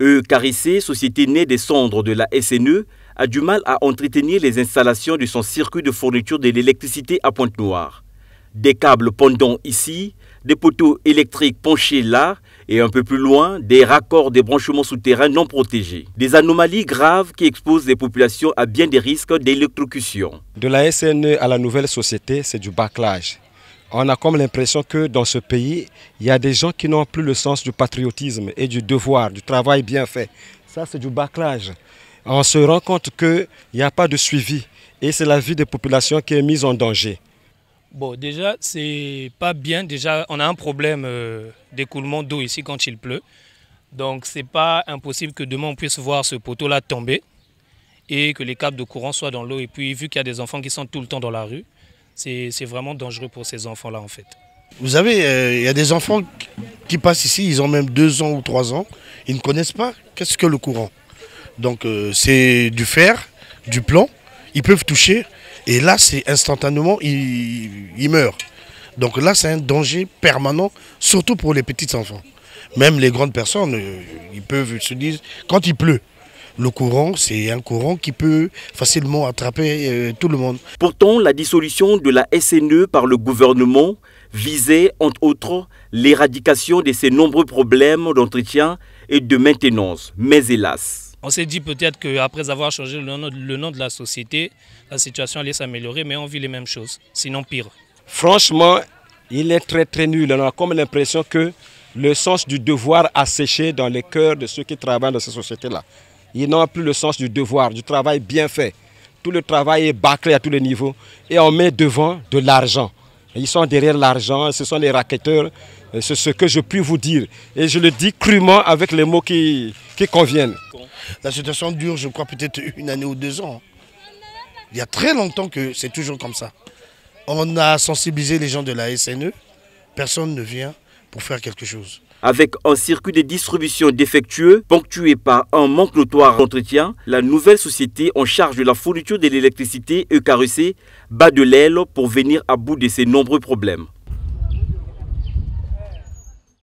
E Carissé, société née des cendres de la SNE, a du mal à entretenir les installations de son circuit de fourniture de l'électricité à Pointe-Noire. Des câbles pendants ici, des poteaux électriques penchés là et un peu plus loin, des raccords des branchements souterrains non protégés. Des anomalies graves qui exposent les populations à bien des risques d'électrocution. De la SNE à la nouvelle société, c'est du baclage on a comme l'impression que dans ce pays, il y a des gens qui n'ont plus le sens du patriotisme et du devoir, du travail bien fait. Ça, c'est du bâclage. On se rend compte qu'il n'y a pas de suivi et c'est la vie des populations qui est mise en danger. Bon, déjà, c'est pas bien. Déjà, on a un problème euh, d'écoulement d'eau ici quand il pleut. Donc, c'est pas impossible que demain on puisse voir ce poteau-là tomber et que les câbles de courant soient dans l'eau. Et puis, vu qu'il y a des enfants qui sont tout le temps dans la rue, c'est vraiment dangereux pour ces enfants-là en fait. Vous savez, euh, il y a des enfants qui passent ici, ils ont même deux ans ou trois ans, ils ne connaissent pas qu'est-ce que le courant. Donc euh, c'est du fer, du plomb, ils peuvent toucher et là c'est instantanément, ils, ils meurent. Donc là c'est un danger permanent, surtout pour les petits enfants. Même les grandes personnes, euh, ils peuvent se dire, quand il pleut, le courant, c'est un courant qui peut facilement attraper euh, tout le monde. Pourtant, la dissolution de la SNE par le gouvernement visait, entre autres, l'éradication de ces nombreux problèmes d'entretien et de maintenance. Mais hélas. On s'est dit peut-être qu'après avoir changé le nom, le nom de la société, la situation allait s'améliorer, mais on vit les mêmes choses, sinon pire. Franchement, il est très très nul. On a comme l'impression que le sens du devoir a séché dans les cœurs de ceux qui travaillent dans ces sociétés-là. Ils n'ont plus le sens du devoir, du travail bien fait. Tout le travail est bâclé à tous les niveaux et on met devant de l'argent. Ils sont derrière l'argent, ce sont les raqueteurs. c'est ce que je puis vous dire. Et je le dis crûment avec les mots qui conviennent. La situation dure, je crois, peut-être une année ou deux ans. Il y a très longtemps que c'est toujours comme ça. On a sensibilisé les gens de la SNE, personne ne vient pour faire quelque chose. Avec un circuit de distribution défectueux, ponctué par un manque notoire d'entretien, la nouvelle société en charge de la fourniture de l'électricité EKRC bat de l'aile pour venir à bout de ses nombreux problèmes.